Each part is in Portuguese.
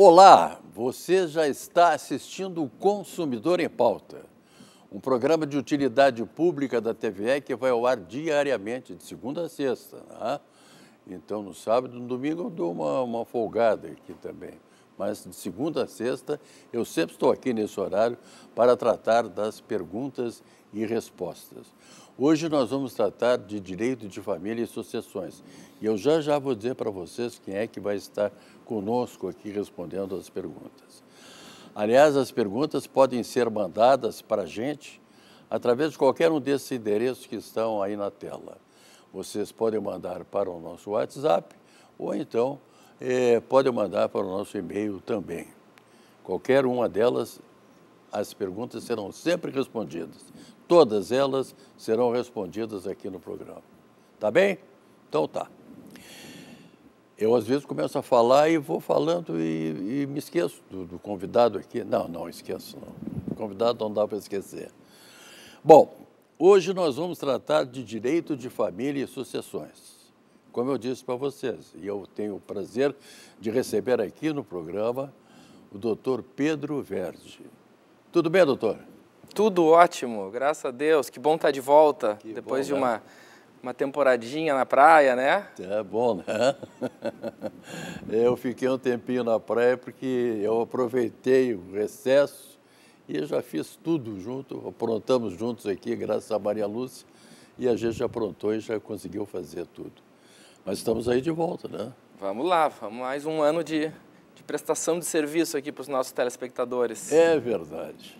Olá, você já está assistindo o Consumidor em Pauta, um programa de utilidade pública da TVE que vai ao ar diariamente, de segunda a sexta. Né? Então, no sábado, no domingo, eu dou uma, uma folgada aqui também. Mas de segunda a sexta, eu sempre estou aqui nesse horário para tratar das perguntas e respostas. Hoje nós vamos tratar de direito de família e sucessões. E eu já já vou dizer para vocês quem é que vai estar conosco aqui respondendo as perguntas. Aliás, as perguntas podem ser mandadas para a gente através de qualquer um desses endereços que estão aí na tela. Vocês podem mandar para o nosso WhatsApp ou então é, podem mandar para o nosso e-mail também. Qualquer uma delas, as perguntas serão sempre respondidas. Todas elas serão respondidas aqui no programa. Tá bem? Então tá eu às vezes começo a falar e vou falando e, e me esqueço do, do, convidado aqui. Não, não esqueço não. convidado não dá para esquecer. Bom, hoje nós vamos tratar de direito de família e sucessões. Como eu disse para vocês, e eu tenho o prazer de receber aqui no programa o doutor Pedro Verde. Tudo bem, doutor? Tudo ótimo, graças a Deus. Que bom estar tá de volta que depois bom, de uma né? uma temporadinha na praia, né? É bom, né? Eu fiquei um tempinho na praia porque eu aproveitei o recesso e eu já fiz tudo junto, aprontamos juntos aqui, graças a Maria Lúcia, e a gente já aprontou e já conseguiu fazer tudo. Mas estamos aí de volta, né? Vamos lá, vamos mais um ano de, de prestação de serviço aqui para os nossos telespectadores. É verdade.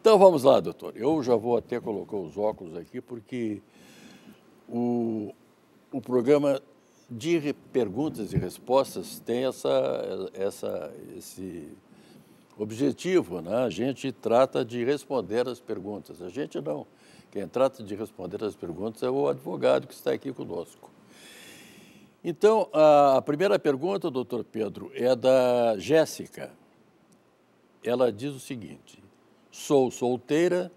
Então vamos lá, doutor. Eu já vou até colocar os óculos aqui porque o, o programa de perguntas e respostas tem essa, essa, esse objetivo, né? A gente trata de responder as perguntas. A gente não. Quem trata de responder as perguntas é o advogado que está aqui conosco. Então, a primeira pergunta, doutor Pedro, é da Jéssica. Ela diz o seguinte: sou solteira,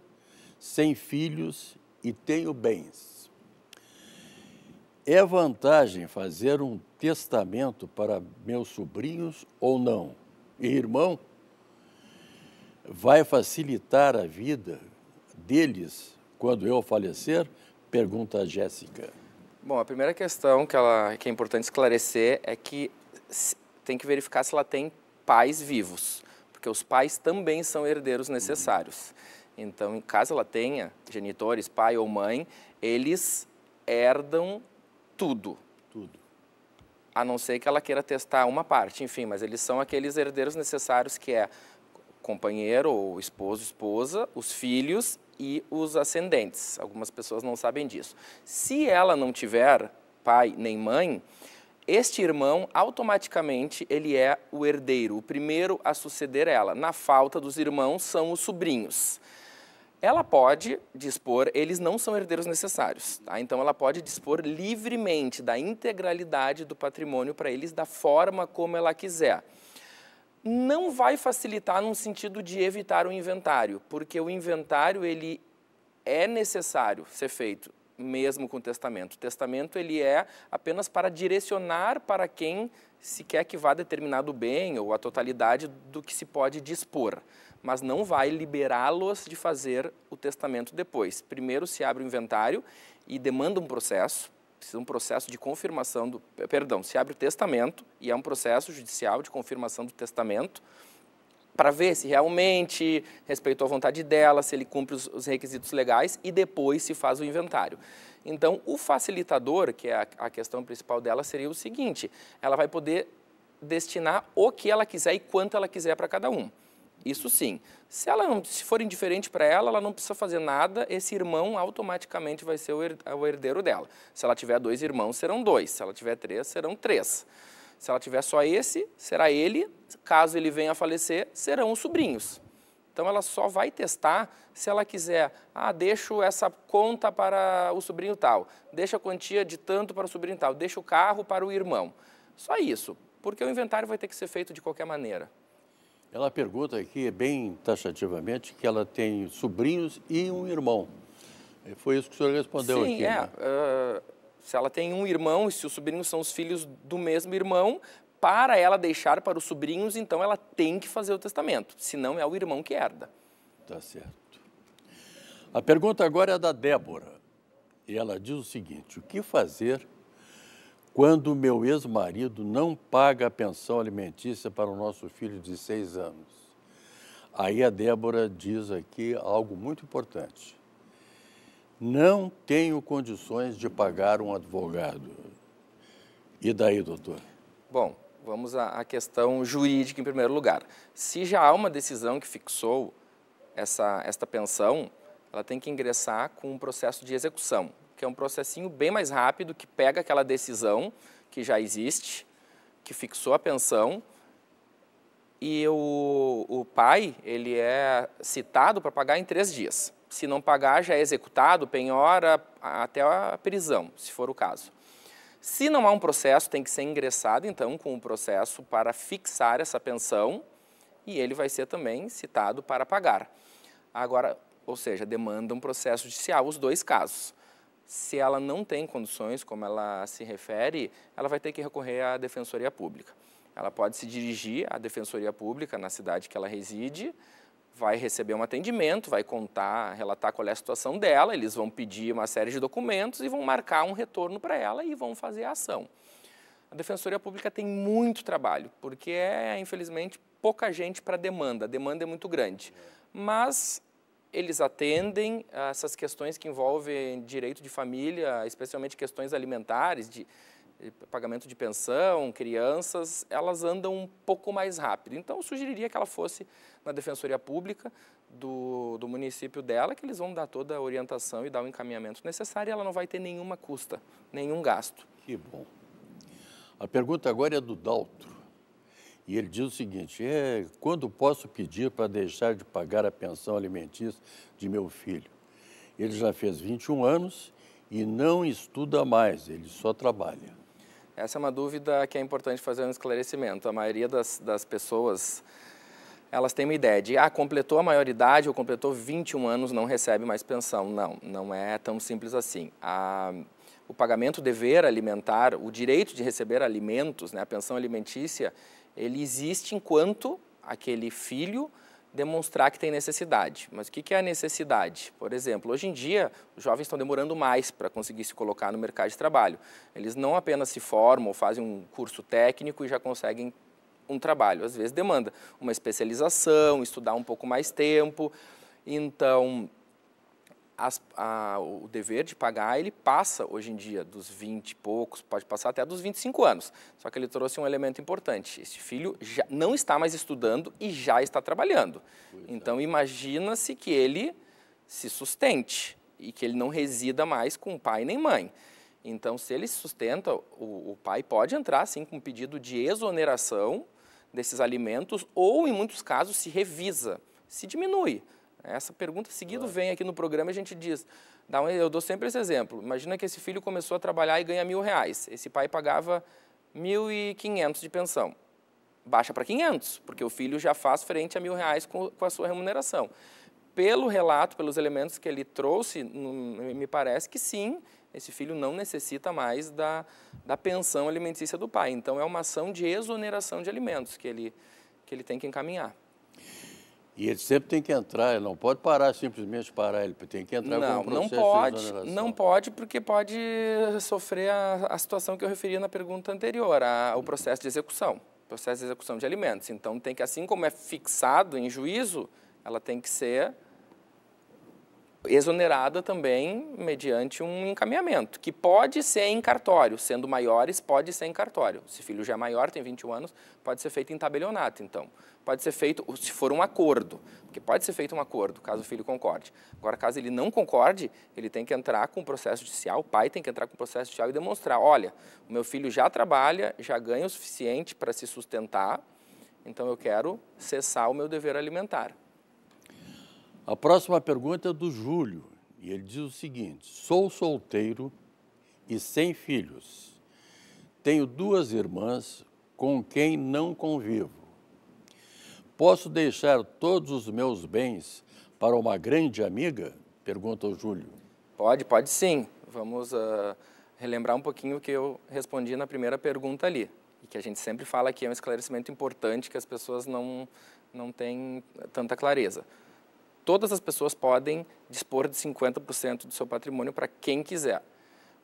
sem filhos e tenho bens é vantagem fazer um testamento para meus sobrinhos ou não? E irmão, vai facilitar a vida deles quando eu falecer? Pergunta a Jéssica. Bom, a primeira questão que, ela, que é importante esclarecer é que tem que verificar se ela tem pais vivos, porque os pais também são herdeiros uhum. necessários. Então, caso ela tenha genitores, pai ou mãe, eles herdam tudo. Tudo. A não ser que ela queira testar uma parte, enfim, mas eles são aqueles herdeiros necessários que é companheiro ou esposo, esposa, os filhos e os ascendentes. Algumas pessoas não sabem disso. Se ela não tiver pai nem mãe, este irmão automaticamente ele é o herdeiro, o primeiro a suceder ela. Na falta dos irmãos são os sobrinhos. Ela pode dispor, eles não são herdeiros necessários, tá? então ela pode dispor livremente da integralidade do patrimônio para eles da forma como ela quiser não vai facilitar no sentido de evitar o inventário, porque o inventário ele é necessário ser feito mesmo com o testamento. O testamento ele é apenas para direcionar para quem se quer que vá determinado bem ou a totalidade do que se pode dispor mas não vai liberá-los de fazer o testamento depois. Primeiro se abre o inventário e demanda um processo, precisa um processo de confirmação do, perdão, se abre o testamento e é um processo judicial de confirmação do testamento para ver se realmente respeitou a vontade dela, se ele cumpre os, os requisitos legais e depois se faz o inventário. Então, o facilitador, que é a, a questão principal dela, seria o seguinte: ela vai poder destinar o que ela quiser e quanto ela quiser para cada um. Isso sim. Se ela não, se for indiferente para ela, ela não precisa fazer nada, esse irmão automaticamente vai ser o herdeiro dela. Se ela tiver dois irmãos, serão dois. Se ela tiver três, serão três. Se ela tiver só esse, será ele. Caso ele venha a falecer, serão os sobrinhos. Então ela só vai testar se ela quiser. Ah, deixo essa conta para o sobrinho tal, deixa a quantia de tanto para o sobrinho tal, deixa o carro para o irmão. Só isso, porque o inventário vai ter que ser feito de qualquer maneira. Ela pergunta aqui, bem taxativamente, que ela tem sobrinhos e um irmão. É, foi isso que o senhor respondeu Sim, aqui. Sim, é. Né? Uh, se ela tem um irmão e se os sobrinhos são os filhos do mesmo irmão, para ela deixar para os sobrinhos, então ela tem que fazer o testamento, senão é o irmão que herda. Tá certo. A pergunta agora é da Débora. E ela diz o seguinte: o que fazer quando meu ex-marido não paga a pensão alimentícia para o nosso filho de seis anos. Aí a Débora diz aqui algo muito importante. Não tenho condições de pagar um advogado. E daí, doutor? Bom, vamos à questão jurídica em primeiro lugar. Se já há uma decisão que fixou essa, esta pensão, ela tem que ingressar com um processo de execução que é um processinho bem mais rápido que pega aquela decisão que já existe, que fixou a pensão, e o, o pai ele é citado para pagar em três dias. Se não pagar, já é executado, penhora até a prisão, se for o caso. Se não há um processo, tem que ser ingressado, então, com o um processo para fixar essa pensão e ele vai ser também citado para pagar. Agora, ou seja, demanda um processo judicial, os dois casos se ela não tem condições, como ela se refere, ela vai ter que recorrer à Defensoria Pública. Ela pode se dirigir à Defensoria Pública na cidade que ela reside, vai receber um atendimento, vai contar, relatar qual é a situação dela, eles vão pedir uma série de documentos e vão marcar um retorno para ela e vão fazer a ação. A Defensoria Pública tem muito trabalho, porque é, infelizmente, pouca gente para demanda, a demanda é muito grande. Mas eles atendem a essas questões que envolvem direito de família, especialmente questões alimentares, de, de eh, pagamento de pensão, crianças, elas andam um pouco mais rápido. Então, eu sugeriria que ela fosse na Defensoria Pública do, do município dela, que eles vão dar toda a orientação e dar o encaminhamento necessário e ela não vai ter nenhuma custa, nenhum gasto. Que bom. A pergunta agora é do Daltro. E ele diz o seguinte: é, quando posso pedir para deixar de pagar a pensão alimentícia de meu filho? Ele já fez 21 anos e não estuda mais, ele só trabalha. Essa é uma dúvida que é importante fazer um esclarecimento. A maioria das, das pessoas elas têm uma ideia de, ah, completou a maioridade ou completou 21 anos, não recebe mais pensão. Não, não é tão simples assim. A, o pagamento dever alimentar, o direito de receber alimentos, né, a pensão alimentícia, ele existe enquanto aquele filho demonstrar que tem necessidade. Mas o que é a necessidade? Por exemplo, hoje em dia, os jovens estão demorando mais para conseguir se colocar no mercado de trabalho. Eles não apenas se formam, ou fazem um curso técnico e já conseguem um trabalho. Às vezes demanda uma especialização, estudar um pouco mais tempo. Então, as, a, o dever de pagar, ele passa hoje em dia dos 20 e poucos, pode passar até dos 25 anos. Só que ele trouxe um elemento importante. Esse filho já não está mais estudando e já está trabalhando. Pois é. então, é. imagina-se que ele se sustente e que ele não resida mais com pai nem mãe. Então, se ele se sustenta, o, o pai pode entrar, sim, com um pedido de exoneração desses alimentos ou, em muitos casos, se revisa, se diminui essa pergunta seguido claro. vem aqui no programa e a gente diz. Eu dou sempre esse exemplo. Imagina que esse filho começou a trabalhar e ganha mil reais. Esse pai pagava mil e quinhentos de pensão. Baixa para quinhentos, porque o filho já faz frente a mil reais com, com a sua remuneração. Pelo relato, pelos elementos que ele trouxe, me parece que sim, esse filho não necessita mais da, da pensão alimentícia do pai. Então, é uma ação de exoneração de alimentos que ele, que ele tem que encaminhar. E ele sempre tem que entrar, ele não pode parar, simplesmente parar, ele tem que entrar não, com um processo não pode, Não pode, porque pode sofrer a, a situação que eu referi na pergunta anterior, a, o processo de execução, processo de execução de alimentos. Então, tem que, assim como é fixado em juízo, ela tem que ser exonerada também mediante um encaminhamento, que pode ser em cartório, sendo maiores, pode ser em cartório. Se o filho já é maior, tem 21 anos, pode ser feito em tabelionato, então. Pode ser feito, se for um acordo, porque pode ser feito um acordo, caso o filho concorde. Agora, caso ele não concorde, ele tem que entrar com o processo judicial, o pai tem que entrar com o processo judicial e demonstrar, olha, o meu filho já trabalha, já ganha o suficiente para se sustentar, então eu quero cessar o meu dever alimentar. A próxima pergunta é do Júlio, e ele diz o seguinte: Sou solteiro e sem filhos. Tenho duas irmãs com quem não convivo. Posso deixar todos os meus bens para uma grande amiga? Pergunta o Júlio. Pode, pode sim. Vamos uh, relembrar um pouquinho o que eu respondi na primeira pergunta ali. E que a gente sempre fala que é um esclarecimento importante que as pessoas não, não têm tanta clareza todas as pessoas podem dispor de 50% do seu patrimônio para quem quiser.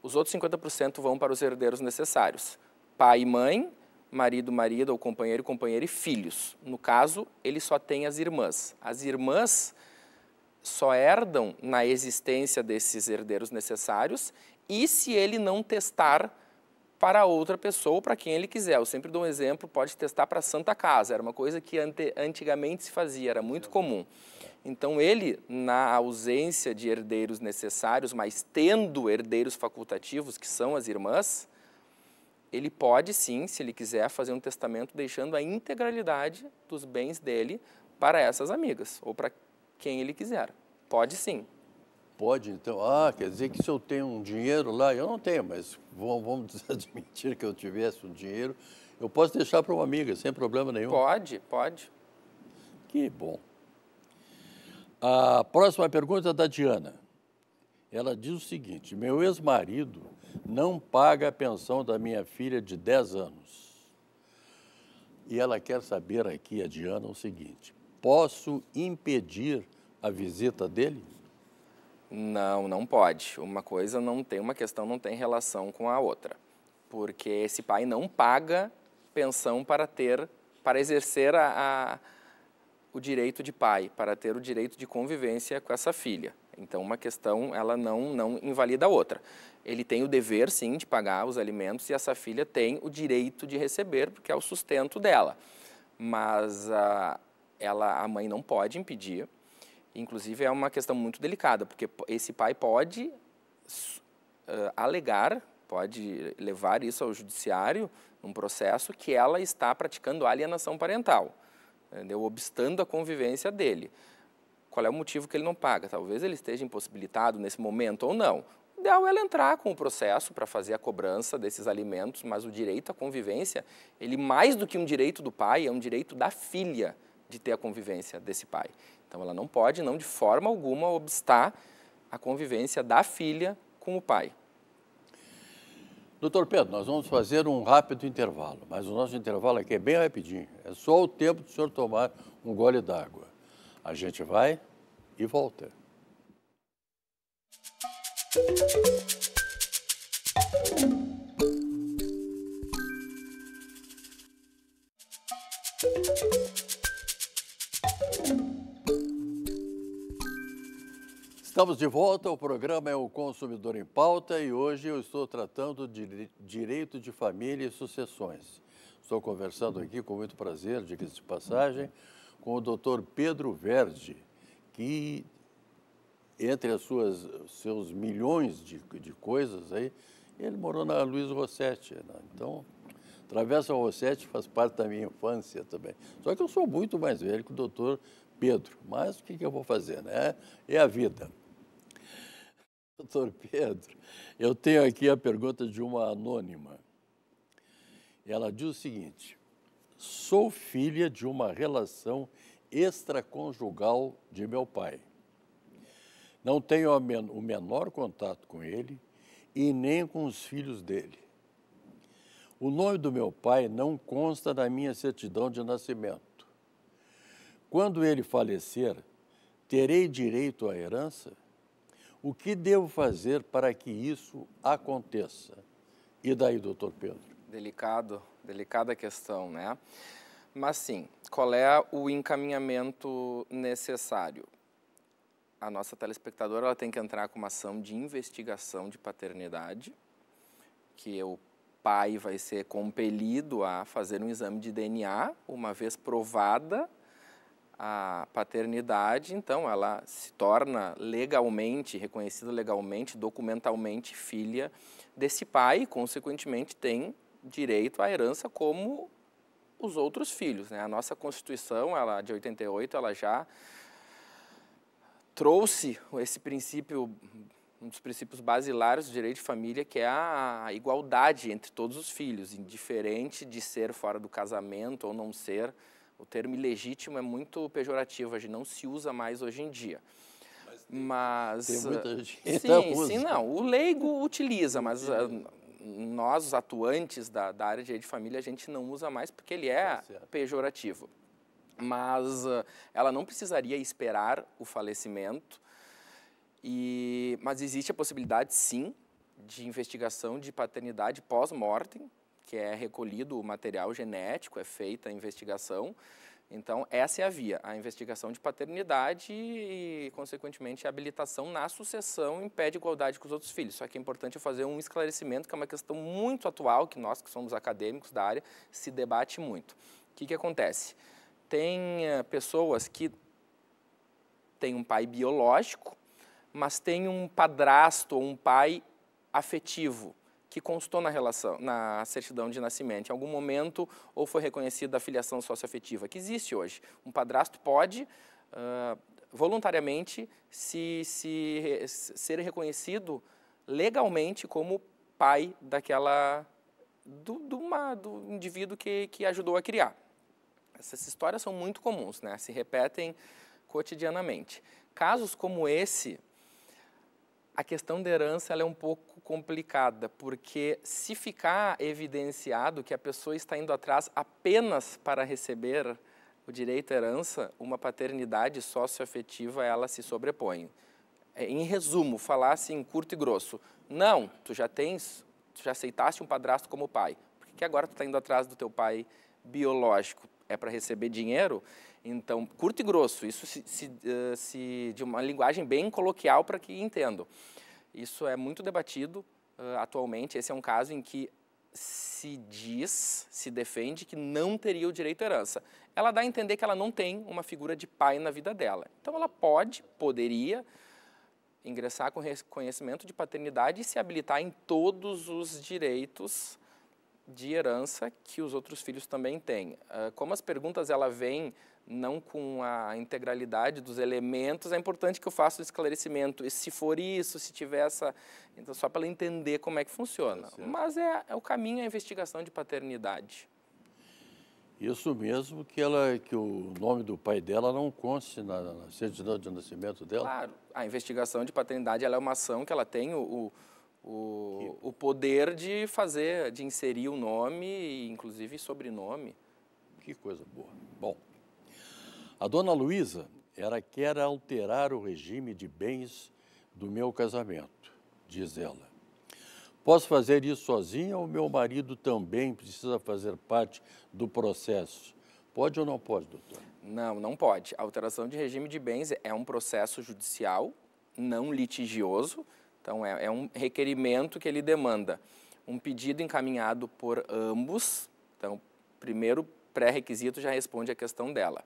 Os outros 50% vão para os herdeiros necessários: pai e mãe, marido, marido ou companheiro, companheira e filhos. No caso, ele só tem as irmãs. As irmãs só herdam na existência desses herdeiros necessários e se ele não testar para outra pessoa ou para quem ele quiser. Eu sempre dou um exemplo, pode testar para a Santa Casa, era uma coisa que ante, antigamente se fazia, era muito comum. Então, ele, na ausência de herdeiros necessários, mas tendo herdeiros facultativos, que são as irmãs, ele pode sim, se ele quiser, fazer um testamento deixando a integralidade dos bens dele para essas amigas ou para quem ele quiser. Pode sim. Pode, então. Ah, quer dizer que se eu tenho um dinheiro lá, eu não tenho, mas vamos admitir que eu tivesse um dinheiro, eu posso deixar para uma amiga, sem problema nenhum. Pode, pode. Que bom. A próxima pergunta é da Diana. Ela diz o seguinte: meu ex-marido não paga a pensão da minha filha de 10 anos. E ela quer saber aqui, a Diana, o seguinte: posso impedir a visita dele? Não, não pode. Uma coisa não tem, uma questão não tem relação com a outra. Porque esse pai não paga pensão para ter, para exercer a, a o direito de pai, para ter o direito de convivência com essa filha. Então, uma questão, ela não, não invalida a outra. Ele tem o dever, sim, de pagar os alimentos e essa filha tem o direito de receber, porque é o sustento dela. Mas a, ah, ela, a mãe não pode impedir. Inclusive, é uma questão muito delicada, porque esse pai pode uh, alegar, pode levar isso ao judiciário, num processo, que ela está praticando alienação parental entendeu? obstando a convivência dele. Qual é o motivo que ele não paga? Talvez ele esteja impossibilitado nesse momento ou não. O ideal é ela entrar com o processo para fazer a cobrança desses alimentos, mas o direito à convivência, ele mais do que um direito do pai, é um direito da filha de ter a convivência desse pai. Então ela não pode, não de forma alguma, obstar a convivência da filha com o pai. Doutor Pedro, nós vamos fazer um rápido intervalo, mas o nosso intervalo aqui é bem rapidinho. É só o tempo do senhor tomar um gole d'água. A gente vai e volta. Música Estamos de volta, o programa é o Consumidor em Pauta e hoje eu estou tratando de direito de família e sucessões. Estou conversando aqui com muito prazer, diga-se de passagem, com o doutor Pedro Verde, que entre as suas seus milhões de, de coisas aí, ele morou na Luiz Rossetti, né? então Travessa Rossetti faz parte da minha infância também. Só que eu sou muito mais velho que o doutor Pedro, mas o que, que eu vou fazer, né? É a vida. Doutor Pedro, eu tenho aqui a pergunta de uma anônima. Ela diz o seguinte: sou filha de uma relação extraconjugal de meu pai. Não tenho o menor contato com ele e nem com os filhos dele. O nome do meu pai não consta na minha certidão de nascimento. Quando ele falecer, terei direito à herança? O que devo fazer para que isso aconteça? E daí, doutor Pedro? Delicado, delicada questão, né? Mas sim, qual é o encaminhamento necessário? A nossa telespectadora ela tem que entrar com uma ação de investigação de paternidade, que o pai vai ser compelido a fazer um exame de DNA, uma vez provada a paternidade, então ela se torna legalmente, reconhecida legalmente, documentalmente filha desse pai e, consequentemente, tem direito à herança como os outros filhos. Né? A nossa Constituição, ela de 88, ela já trouxe esse princípio, um dos princípios basilares do direito de família, que é a igualdade entre todos os filhos, indiferente de ser fora do casamento ou não ser o termo ilegítimo é muito pejorativo, a gente não se usa mais hoje em dia. Mas. Tem muita ah, gente sim, sim, não. O leigo utiliza, mas ah, nós, os atuantes da, da área de de família, a gente não usa mais porque ele é tá pejorativo. Mas ah, ela não precisaria esperar o falecimento. E, mas existe a possibilidade, sim, de investigação de paternidade pós-mortem, que é recolhido o material genético, é feita a investigação. Então, essa é a via, a investigação de paternidade e, consequentemente, a habilitação na sucessão impede igualdade com os outros filhos. Só que é importante fazer um esclarecimento, que é uma questão muito atual, que nós, que somos acadêmicos da área, se debate muito. O que, que acontece? Tem eh, pessoas que têm um pai biológico, mas têm um padrasto ou um pai afetivo que constou na relação, na certidão de nascimento em algum momento ou foi reconhecida a filiação socioafetiva, que existe hoje. Um padrasto pode uh, voluntariamente se, se, ser reconhecido legalmente como pai daquela do, do, uma, do indivíduo que, que ajudou a criar. Essas histórias são muito comuns, né? se repetem cotidianamente. Casos como esse a questão da herança é um pouco complicada, porque se ficar evidenciado que a pessoa está indo atrás apenas para receber o direito à herança, uma paternidade socioafetiva ela se sobrepõe. É, em resumo, falar assim curto e grosso, não, tu já tens, tu já aceitaste um padrasto como pai, por que agora tu está indo atrás do teu pai biológico? É para receber dinheiro? Então, curto e grosso, isso se, se, eh, se de uma linguagem bem coloquial para que entendam. Isso é muito debatido uh, atualmente. Esse é um caso em que se diz, se defende que não teria o direito à herança. Ela dá a entender que ela não tem uma figura de pai na vida dela. Então, ela pode, poderia ingressar com reconhecimento de paternidade e se habilitar em todos os direitos de herança que os outros filhos também têm. Uh, como as perguntas ela vem não com a integralidade dos elementos, é importante que eu faça o esclarecimento. E se for isso, se tiver essa. Então, só para entender como é que funciona. É Mas é, é, o caminho é a investigação de paternidade. Isso mesmo que ela que o nome do pai dela não conste na, na certidão de nascimento dela? Claro, a investigação de paternidade é uma ação que ela tem o, o, o poder de fazer, de inserir o nome, inclusive sobrenome. Que coisa boa. Bom. A dona Luísa, ela quer alterar o regime de bens do meu casamento, diz ela. Posso fazer isso sozinha ou meu marido também precisa fazer parte do processo? Pode ou não pode, doutor? Não, não pode. A alteração de regime de bens é um processo judicial, não litigioso, então é, é um requerimento que ele demanda. Um pedido encaminhado por ambos, então, primeiro pré-requisito já responde a questão dela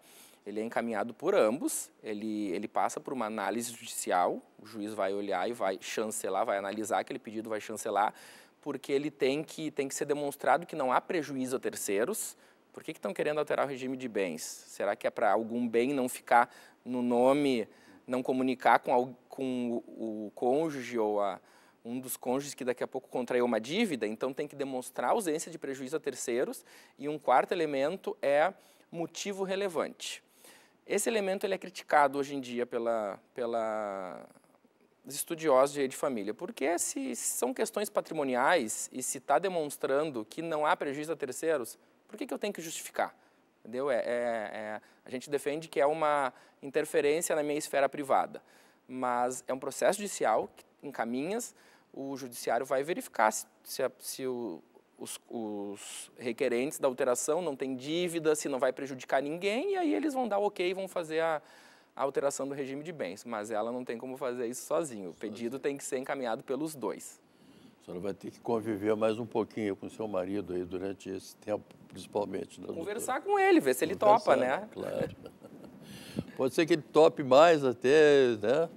ele é encaminhado por ambos, ele, ele passa por uma análise judicial, o juiz vai olhar e vai chancelar, vai analisar aquele pedido, vai chancelar, porque ele tem que, tem que ser demonstrado que não há prejuízo a terceiros. Por que estão que querendo alterar o regime de bens? Será que é para algum bem não ficar no nome, não comunicar com, com o, o cônjuge ou a, um dos cônjuges que daqui a pouco contraiu uma dívida? Então tem que demonstrar ausência de prejuízo a terceiros. E um quarto elemento é motivo relevante. Esse elemento ele é criticado hoje em dia pela, pela estudiosos de de família, porque se são questões patrimoniais e se está demonstrando que não há prejuízo a terceiros, por que, que eu tenho que justificar? Entendeu? É, é, é, a gente defende que é uma interferência na minha esfera privada, mas é um processo judicial que encaminhas, o judiciário vai verificar se, se, se o os, os, requerentes da alteração não têm dívida, se não vai prejudicar ninguém, e aí eles vão dar ok e vão fazer a, a, alteração do regime de bens. Mas ela não tem como fazer isso sozinho. O pedido tem que ser encaminhado pelos dois. A senhora vai ter que conviver mais um pouquinho com seu marido aí durante esse tempo, principalmente. Né, Conversar doutora. com ele, ver se ele topa, né? Claro. Pode ser que ele tope mais até, né?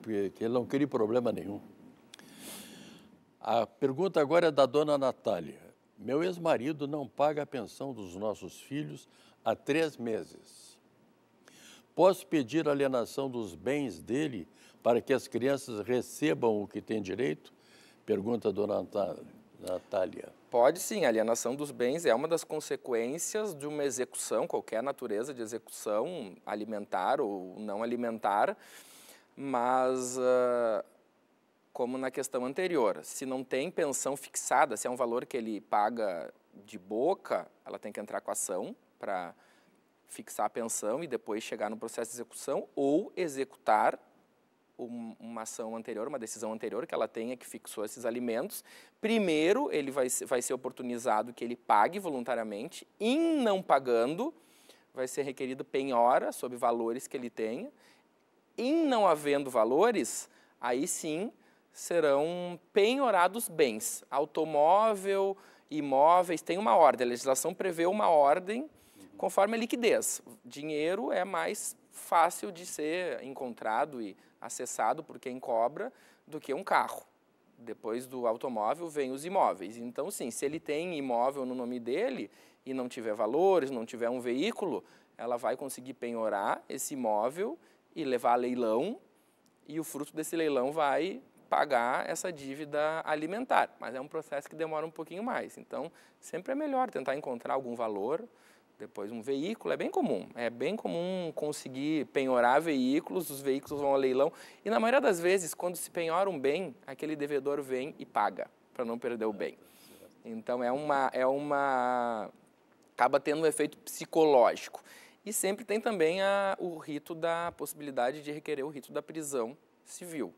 Porque ele não crie problema nenhum. A pergunta agora é da dona Natália. Meu ex-marido não paga a pensão dos nossos filhos há três meses. Posso pedir alienação dos bens dele para que as crianças recebam o que têm direito? Pergunta a dona Natália. Pode sim, alienação dos bens é uma das consequências de uma execução, qualquer natureza de execução, alimentar ou não alimentar, mas. Uh como na questão anterior. Se não tem pensão fixada, se é um valor que ele paga de boca, ela tem que entrar com a ação para fixar a pensão e depois chegar no processo de execução ou executar uma ação anterior, uma decisão anterior que ela tenha que fixou esses alimentos. Primeiro, ele vai, vai ser oportunizado que ele pague voluntariamente. Em não pagando, vai ser requerido penhora sobre valores que ele tenha. Em não havendo valores, aí sim serão penhorados bens, automóvel, imóveis, tem uma ordem, a legislação prevê uma ordem conforme a liquidez. Dinheiro é mais fácil de ser encontrado e acessado por quem cobra do que um carro. Depois do automóvel vem os imóveis. Então, sim, se ele tem imóvel no nome dele e não tiver valores, não tiver um veículo, ela vai conseguir penhorar esse imóvel e levar a leilão e o fruto desse leilão vai pagar essa dívida alimentar, mas é um processo que demora um pouquinho mais. Então, sempre é melhor tentar encontrar algum valor, depois um veículo é bem comum, é bem comum conseguir penhorar veículos, os veículos vão ao leilão e na maioria das vezes quando se penhora um bem, aquele devedor vem e paga para não perder o bem. Então é uma é uma acaba tendo um efeito psicológico. E sempre tem também a, o rito da possibilidade de requerer o rito da prisão civil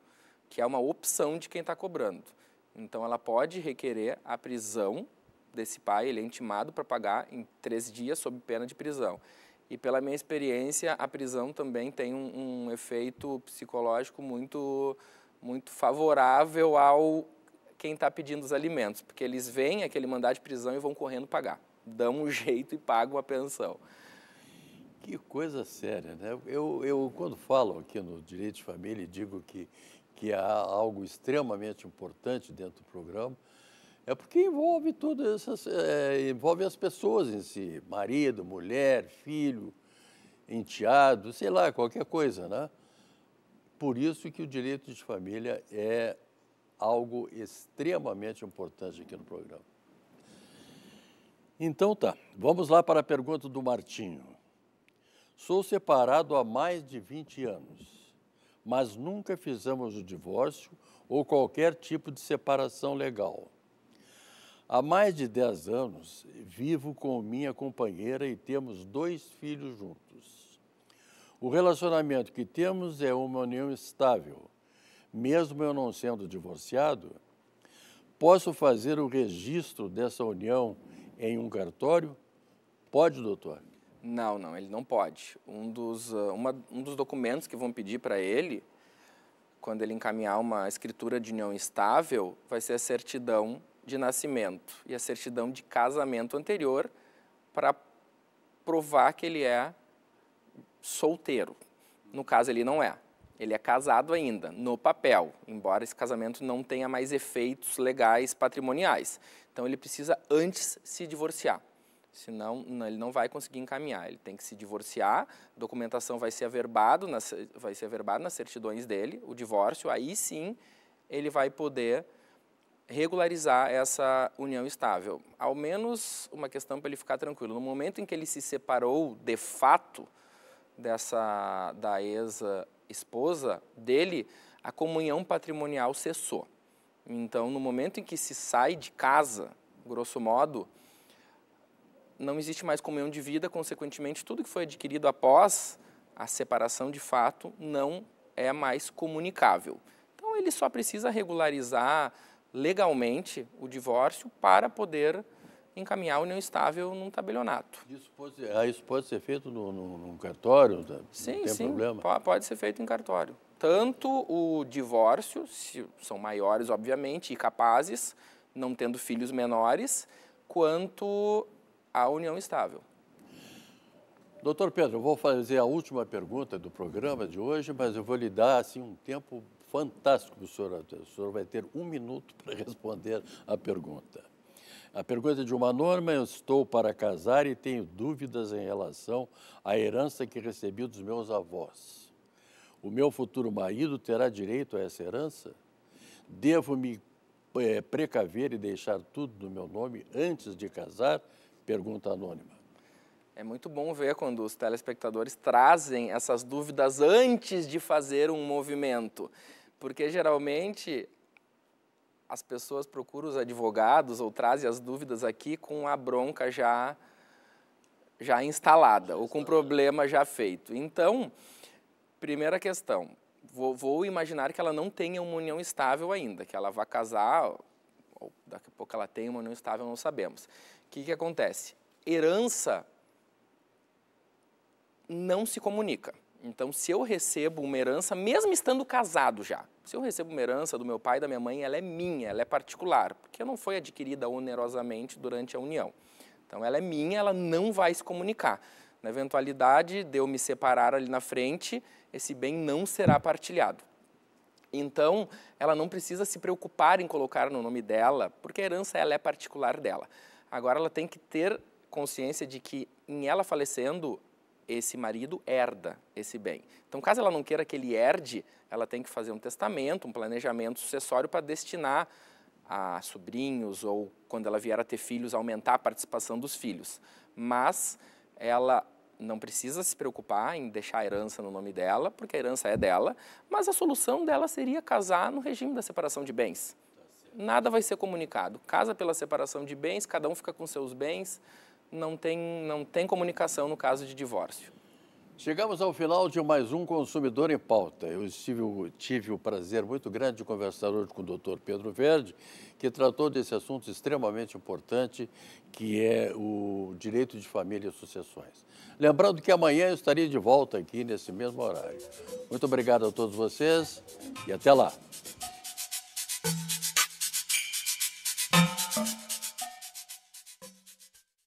que é uma opção de quem está cobrando. Então, ela pode requerer a prisão desse pai, ele é intimado para pagar em três dias sob pena de prisão. E pela minha experiência, a prisão também tem um, um efeito psicológico muito, muito favorável ao quem está pedindo os alimentos, porque eles veem aquele mandado de prisão e vão correndo pagar. Dão um jeito e pagam a pensão. Que coisa séria, né? Eu, eu quando falo aqui no Direito de Família, digo que que é algo extremamente importante dentro do programa, é porque envolve tudo, essas, é, envolve as pessoas em si, marido, mulher, filho, enteado, sei lá, qualquer coisa, né? Por isso que o direito de família é algo extremamente importante aqui no programa. Então tá, vamos lá para a pergunta do Martinho. Sou separado há mais de 20 anos mas nunca fizemos o divórcio ou qualquer tipo de separação legal. Há mais de 10 anos vivo com minha companheira e temos dois filhos juntos. O relacionamento que temos é uma união estável. Mesmo eu não sendo divorciado, posso fazer o registro dessa união em um cartório? Pode, doutor. Não, não, ele não pode. Um dos, ah, uma, um dos documentos que vão pedir para ele, quando ele encaminhar uma escritura de união estável, vai ser a certidão de nascimento e a certidão de casamento anterior para provar que ele é solteiro. No caso, ele não é. Ele é casado ainda, no papel, embora esse casamento não tenha mais efeitos legais patrimoniais. Então, ele precisa antes se divorciar. Senão não, ele não vai conseguir encaminhar. Ele tem que se divorciar, documentação vai ser averbado nas, vai ser averbado nas certidões dele, o divórcio, aí sim ele vai poder regularizar essa união estável. Ao menos uma questão para ele ficar tranquilo. No momento em que ele se separou de fato dessa da ex-esposa dele, a comunhão patrimonial cessou. Então, no momento em que se sai de casa, grosso modo, não existe mais comunhão de vida, consequentemente, tudo que foi adquirido após a separação de fato não é mais comunicável. Então, ele só precisa regularizar legalmente o divórcio para poder encaminhar a união estável num tabelionato. Isso pode, ah, isso pode ser feito no, no, no cartório? Sim, Sim, tem sim, problema. pode ser feito em cartório. Tanto o divórcio, se são maiores, obviamente, e capazes, não tendo filhos menores, quanto a união estável. Doutor Pedro, eu vou fazer a última pergunta do programa de hoje, mas eu vou lhe dar assim, um tempo fantástico, o senhor. O senhor vai ter um minuto para responder a pergunta. A pergunta é de uma norma, eu estou para casar e tenho dúvidas em relação à herança que recebi dos meus avós. O meu futuro marido terá direito a essa herança? Devo me é, precaver e deixar tudo no meu nome antes de casar Pergunta anônima. É muito bom ver quando os telespectadores trazem essas dúvidas antes de fazer um movimento, porque geralmente as pessoas procuram os advogados ou trazem as dúvidas aqui com a bronca já já instalada ou com o problema já feito. Então, primeira questão, vou, vou, imaginar que ela não tenha uma união estável ainda, que ela vá casar, ou daqui a pouco ela tem uma união estável, não sabemos. O que, que acontece? Herança não se comunica. Então, se eu recebo uma herança, mesmo estando casado já, se eu recebo uma herança do meu pai e da minha mãe, ela é minha, ela é particular, porque não foi adquirida onerosamente durante a união. Então, ela é minha, ela não vai se comunicar. Na eventualidade de eu me separar ali na frente, esse bem não será partilhado. Então, ela não precisa se preocupar em colocar no nome dela, porque a herança ela é particular dela. Agora ela tem que ter consciência de que em ela falecendo, esse marido herda esse bem. Então, caso ela não queira que ele herde, ela tem que fazer um testamento, um planejamento sucessório para destinar a sobrinhos ou quando ela vier a ter filhos, aumentar a participação dos filhos. Mas ela não precisa se preocupar em deixar a herança no nome dela, porque a herança é dela, mas a solução dela seria casar no regime da separação de bens nada vai ser comunicado. Casa pela separação de bens, cada um fica com seus bens, não tem, não tem comunicação no caso de divórcio. Chegamos ao final de mais um Consumidor em Pauta. Eu estive, tive o prazer muito grande de conversar hoje com o doutor Pedro Verde, que tratou desse assunto extremamente importante, que é o direito de família e sucessões. Lembrando que amanhã eu estaria de volta aqui nesse mesmo horário. Muito obrigado a todos vocês e até lá.